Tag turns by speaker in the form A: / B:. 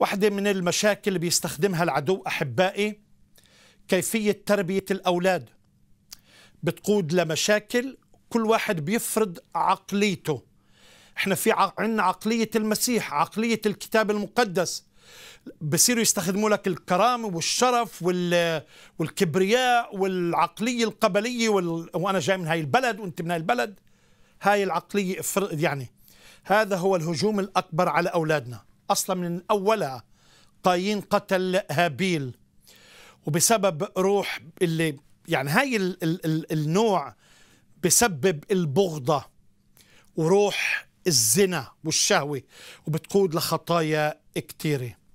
A: واحدة من المشاكل اللي بيستخدمها العدو أحبائي كيفية تربية الأولاد بتقود لمشاكل كل واحد بيفرض عقليته احنا في عندنا عقلية المسيح عقلية الكتاب المقدس بصيروا يستخدموا لك الكرامة والشرف والكبرياء والعقلية القبلية وال... وأنا جاي من هاي البلد وأنت من هاي البلد هاي العقلية يعني هذا هو الهجوم الأكبر على أولادنا أصلا من أولها قايين قتل هابيل وبسبب روح اللي يعني هاي الـ الـ الـ النوع بسبب البغضة وروح الزنا والشهوة وبتقود لخطايا كتيره